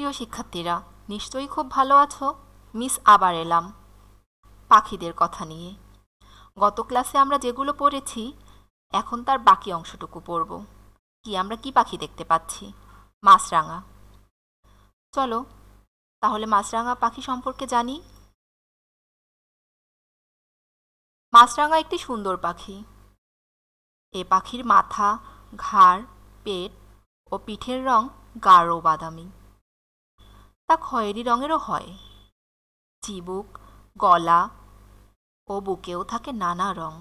প্রিয় শিক্ষার্থীরা নিশ্চয়ই খুব ভালো আছো মিস আবার এলাম পাখিদের কথা নিয়ে গত ক্লাসে আমরা যেগুলো পড়েছি এখন তার বাকি অংশটুকু পড়ব কি আমরা কি পাখি দেখতে পাচ্ছি মাছরাঙা চলো তাহলে মাছরাঙা পাখি সম্পর্কে জানি মাছরাঙা একটি সুন্দর পাখি এ পাখির মাথা ঘাড় পেট ও পিঠের রং গাঢ় বাদামি তা খয়েরি রঙেরও হয় চিবুক গলা ও বুকেও থাকে নানা রং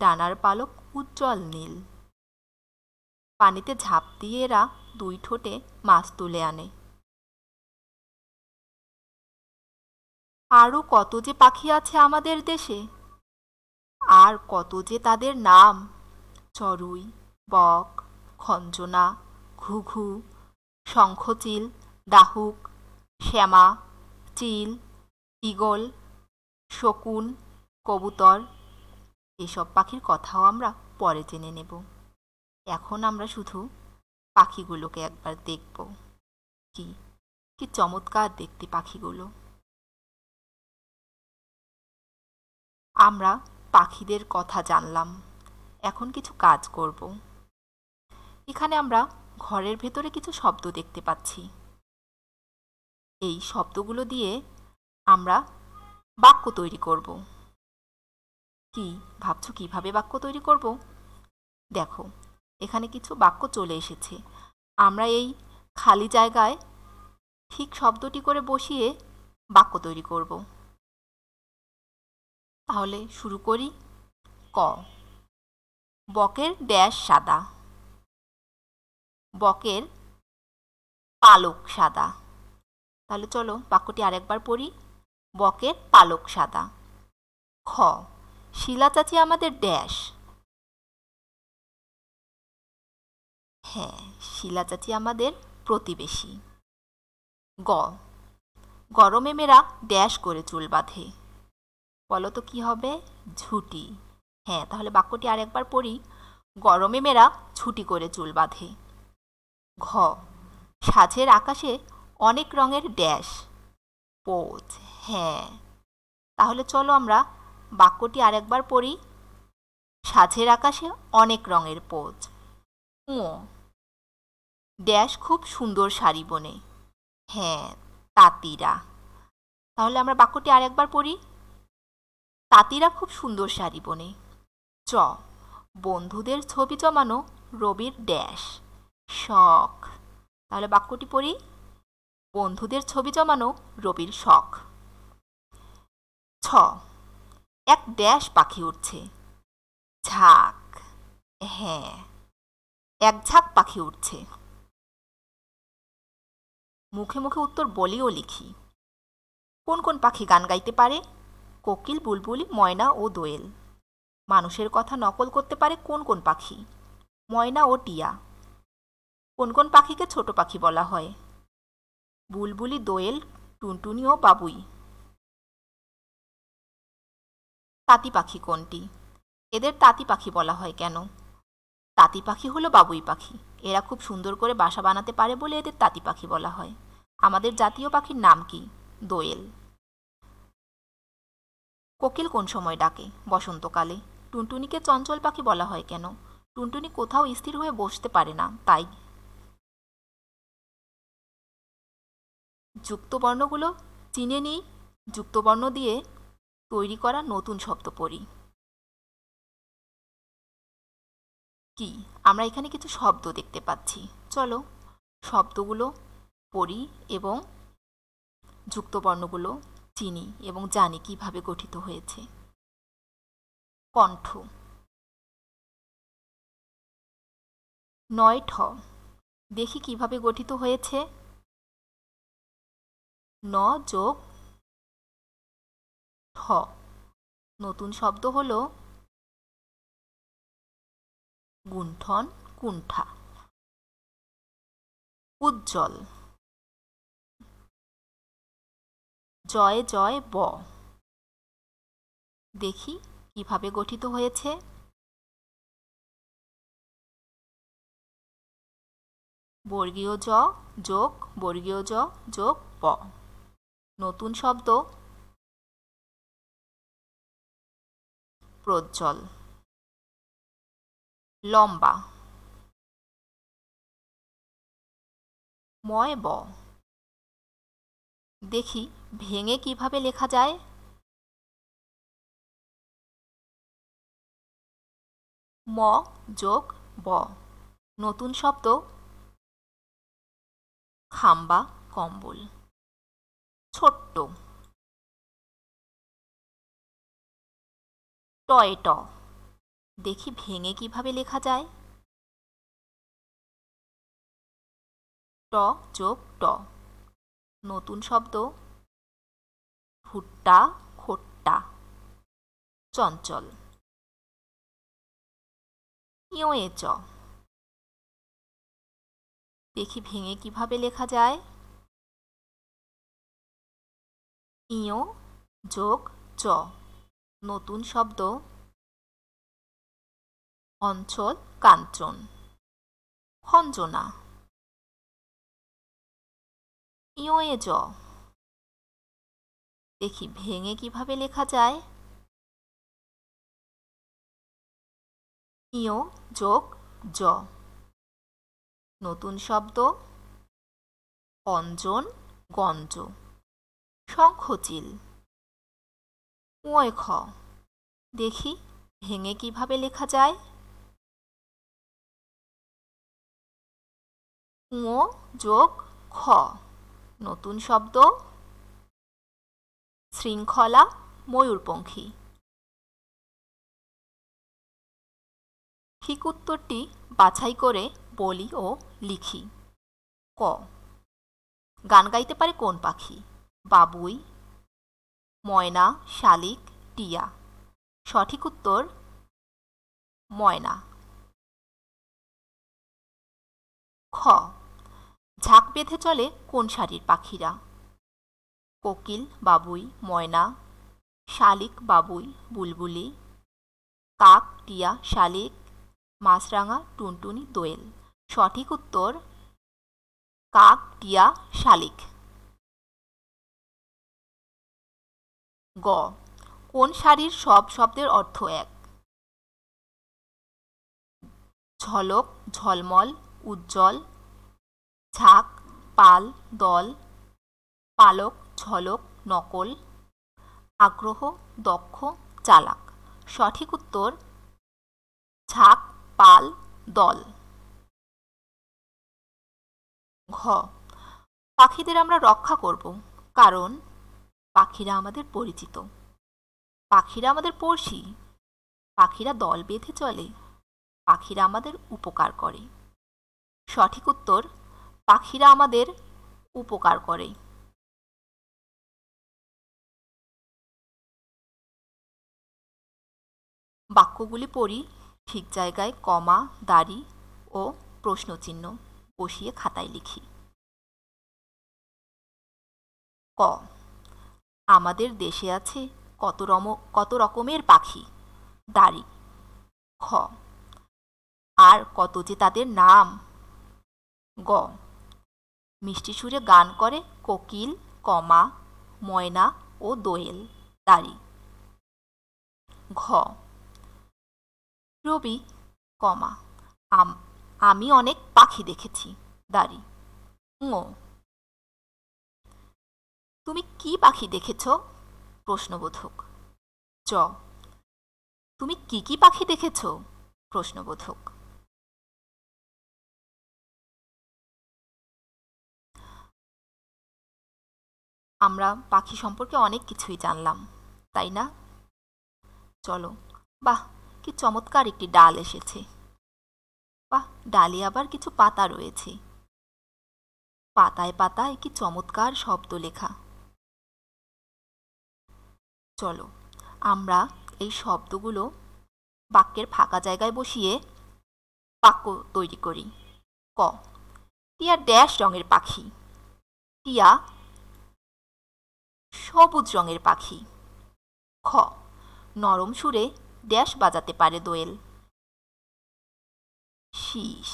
ডানার পালক উজ্জ্বল নীল পানিতে ঝাঁপ দিয়ে এরা দুই ঠোঁটে মাছ তুলে আনে আরও কত যে পাখি আছে আমাদের দেশে আর কত যে তাদের নাম চড়ুই বক খঞ্জনা ঘুঘু শঙ্খচিল দাহুক শ্যামা চিল ঈগল শকুন কবুতর এসব পাখির কথাও আমরা পরে জেনে নেব এখন আমরা শুধু পাখিগুলোকে একবার দেখব কি কি চমৎকার দেখতে পাখিগুলো আমরা পাখিদের কথা জানলাম এখন কিছু কাজ করব এখানে আমরা ঘরের ভেতরে কিছু শব্দ দেখতে পাচ্ছি এই শব্দগুলো দিয়ে আমরা বাক্য তৈরি করব কি ভাবছো কিভাবে বাক্য তৈরি করব দেখো এখানে কিছু বাক্য চলে এসেছে আমরা এই খালি জায়গায় ঠিক শব্দটি করে বসিয়ে বাক্য তৈরি করব তাহলে শুরু করি ক বকের ড্যাশ সাদা বকের পালক সাদা তাহলে চলো বাক্যটি আরেকবার পড়ি বকের পালক সাদা খ শিলা চাচি আমাদের ড্যাশ হ্যাঁ শিলা চাচি আমাদের প্রতিবেশী গ গরমে মেয়েরা ড্যাশ করে চুল বাঁধে বলো তো কী হবে ঝুটি হ্যাঁ তাহলে বাক্যটি আরেকবার পড়ি গরমে মেয়েরা ছুটি করে চুল বাঁধে ঘ সাঁঝের আকাশে অনেক রঙের ড্যাশ পোজ হ্যাঁ তাহলে চলো আমরা বাক্যটি আরেকবার পড়ি সাঝের আকাশে অনেক রঙের পোজ কুঁয়ো ড্যাশ খুব সুন্দর শাড়ি বনে হ্যাঁ তাঁতিরা তাহলে আমরা বাক্যটি আরেকবার পড়ি তাঁতিরা খুব সুন্দর শাড়ি বনে চ বন্ধুদের ছবি জমানো রবির ড্যাশ শখ তাহলে বাক্যটি পড়ি বন্ধুদের ছবি জমানো রবির শখ ছ এক ড্যাশ পাখি উঠছে ঝাঁক হ্যাঁ এক ঝাঁক পাখি উঠছে মুখে মুখে উত্তর বলিও লিখি কোন কোন পাখি গান গাইতে পারে কোকিল বুলবুলি ময়না ও দোয়েল মানুষের কথা নকল করতে পারে কোন কোন পাখি ময়না ও টিয়া কোন কোন পাখিকে ছোট পাখি বলা হয় বুলবুলি দোয়েল টুনটুনি ও বাবুই তাঁতি পাখি কোনটি এদের তাঁতি পাখি বলা হয় কেন তাঁতি পাখি হলো বাবুই পাখি এরা খুব সুন্দর করে বাসা বানাতে পারে বলে এদের তাঁতি পাখি বলা হয় আমাদের জাতীয় পাখির নাম কি দোয়েল কোকিল কোন সময় ডাকে বসন্তকালে টুনটুনিকে চঞ্চল পাখি বলা হয় কেন টুনটুনি কোথাও স্থির হয়ে বসতে পারে না তাই যুক্ত বর্ণগুলো চিনে নিই যুক্তবর্ণ দিয়ে তৈরি করা নতুন শব্দ পড়ি কি আমরা এখানে কিছু শব্দ দেখতে পাচ্ছি চলো শব্দগুলো পড়ি এবং যুক্তবর্ণগুলো চিনি এবং জানি কিভাবে গঠিত হয়েছে কণ্ঠ নয় ঠ দেখি কিভাবে গঠিত হয়েছে ন যোগ ঠ নতুন শব্দ হল গুণ্ঠন কুণ্ঠা উজ্জ্বল জয় জয় ব দেখি কিভাবে গঠিত হয়েছে বর্গীয় জ যোগ বর্গীয় জ যোগ প নতুন শব্দ প্রজ্জ্বল লম্বা ময় ব দেখি ভেঙে কিভাবে লেখা যায় ম যোগ ব নতুন শব্দ খাম্বা কম্বল ছোট্ট টয় ট দেখি ভেঙে কিভাবে লেখা যায় ট যোগ ট নতুন শব্দ ভুট্টা খোট্টা চঞ্চল ইয়ে চ দেখি ভেঙে কিভাবে লেখা যায় ইয় যোগ চ নতুন শব্দ অঞ্চল কাঞ্চন খঞ্জনা ইয়ে জ দেখি ভেঙে কিভাবে লেখা যায় ইয় যোগ জ নতুন শব্দ অঞ্জন গঞ্জ শঙ্খচিল খ দেখি ভেঙে কিভাবে লেখা যায় কুঁয়ো যোগ খ নতুন শব্দ শৃঙ্খলা ময়ূরপঙ্খী ঠিক উত্তরটি বাছাই করে বলি ও লিখি ক গান গাইতে পারে কোন পাখি বাবুই ময়না শালিক টিয়া সঠিক উত্তর ময়না খ ঝাঁক বেঁধে চলে কোন শাড়ির পাখিরা কোকিল বাবুই ময়না শালিক বাবুই বুলবুলি কাক টিয়া শালিক মাছরাঙা টুনটুনি দোয়েল সঠিক উত্তর কাক টিয়া শালিক গ কোন শাড়ির সব শব্দের অর্থ এক ঝলক ঝলমল উজ্জ্বল ঝাঁক পাল দল পালক ঝলক নকল আগ্রহ দক্ষ চালাক সঠিক উত্তর ঝাঁক পাল দল ঘ পাখিদের আমরা রক্ষা করব কারণ পাখিরা আমাদের পরিচিত পাখিরা আমাদের পড়শি পাখিরা দল বেঁধে চলে পাখিরা আমাদের উপকার করে সঠিক উত্তর পাখিরা আমাদের উপকার করে বাক্যগুলি পড়ি ঠিক জায়গায় কমা দাড়ি ও প্রশ্নচিহ্ন বসিয়ে খাতায় লিখি ক আমাদের দেশে আছে কত রম কত রকমের পাখি দাড়ি খ আর কত যে তাদের নাম গ মিষ্টি সুরে গান করে কোকিল কমা ময়না ও দোয়েল দাড়ি ঘ রবি কমা আমি অনেক পাখি দেখেছি দাড়ি ঙ তুমি কি পাখি দেখেছ প্রশ্নবোধক চ তুমি কি কি পাখি দেখেছ প্রশ্নবোধক আমরা পাখি সম্পর্কে অনেক কিছুই জানলাম তাই না চলো বাহ কি চমৎকার একটি ডাল এসেছে বাহ ডালে আবার কিছু পাতা রয়েছে পাতায় পাতায় কি চমৎকার শব্দ লেখা চলো আমরা এই শব্দগুলো বাক্যের ফাঁকা জায়গায় বসিয়ে বাক্য তৈরি করি ক টিয়া ড্যাশ রঙের পাখি টিয়া সবুজ রঙের পাখি খ নরম সুরে ড্যাশ বাজাতে পারে দোয়েল শীষ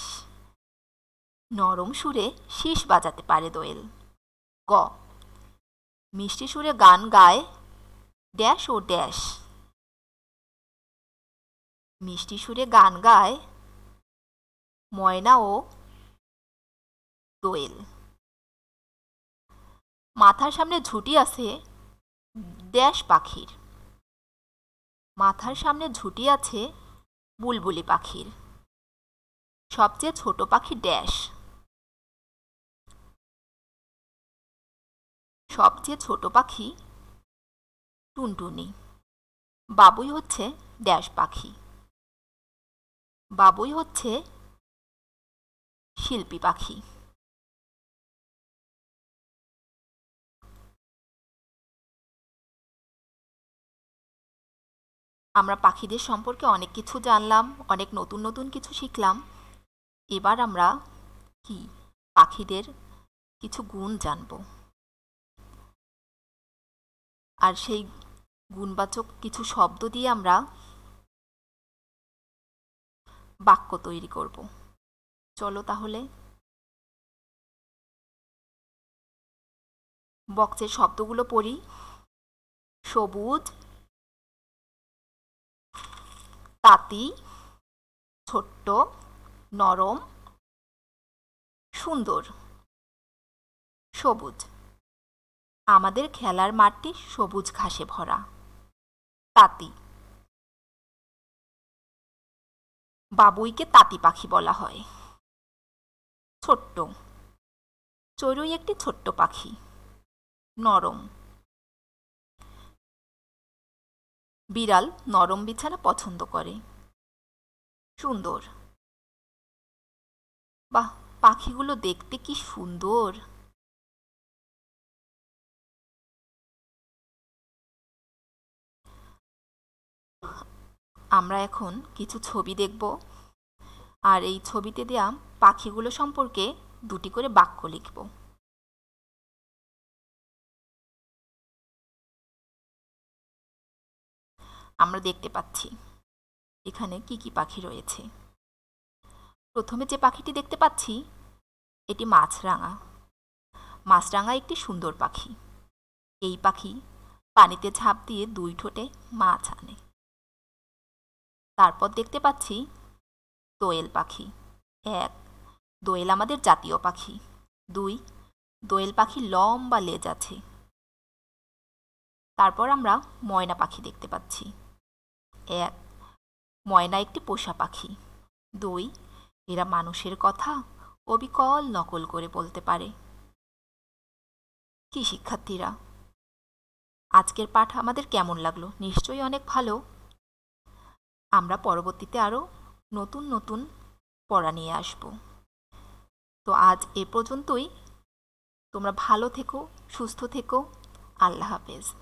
নরম সুরে শীষ বাজাতে পারে দোয়েল গ মিষ্টি সুরে গান গায় ড্যাশ ও ড্যাশ মিষ্টি সুরে গান গায় ময়না ও দোয়েল মাথার সামনে ঝুটি আছে ড্যাশ পাখির মাথার সামনে ঝুটি আছে বুলবুলি পাখির সবচেয়ে ছোট পাখি ড্যাশ সবচেয়ে ছোট পাখি টুনটুনি বাবুই হচ্ছে ড্যাশ পাখি বাবুই হচ্ছে শিল্পী পাখি আমরা পাখিদের সম্পর্কে অনেক কিছু জানলাম অনেক নতুন নতুন কিছু শিখলাম এবার আমরা কি পাখিদের কিছু গুণ জানবো আর সেই গুণবাচক কিছু শব্দ দিয়ে আমরা বাক্য তৈরি করব চলো তাহলে বক্সের শব্দগুলো পড়ি সবুজ তাঁতি ছোট্ট নরম সুন্দর সবুজ আমাদের খেলার মাঠটি সবুজ ঘাসে ভরা তাঁতি বাবুইকে তাঁতি পাখি বলা হয় ছোট্ট চড়ুই একটি ছোট্ট পাখি নরম বিড়াল নরম বিছানা পছন্দ করে সুন্দর বাহ পাখিগুলো দেখতে কি সুন্দর আমরা এখন কিছু ছবি দেখব আর এই ছবিতে দেয়া পাখিগুলো সম্পর্কে দুটি করে বাক্য লিখব আমরা দেখতে পাচ্ছি এখানে কি কি পাখি রয়েছে প্রথমে যে পাখিটি দেখতে পাচ্ছি এটি মাছরাঙা মাছরাঙা একটি সুন্দর পাখি এই পাখি পানিতে ঝাঁপ দিয়ে দুই ঠোঁটে মাছ আনে তারপর দেখতে পাচ্ছি দোয়েল পাখি এক দোয়েল আমাদের জাতীয় পাখি দুই দোয়েল পাখি লম্বা লেজ আছে তারপর আমরা ময়না পাখি দেখতে পাচ্ছি এক ময়না একটি পোষা পাখি দুই এরা মানুষের কথা অবিকল নকল করে বলতে পারে কি শিক্ষার্থীরা আজকের পাঠ আমাদের কেমন লাগলো নিশ্চয়ই অনেক ভালো আমরা পরবর্তীতে আরও নতুন নতুন পড়া নিয়ে আসব তো আজ এ পর্যন্তই তোমরা ভালো থেকো সুস্থ থেকো আল্লাহ হাফেজ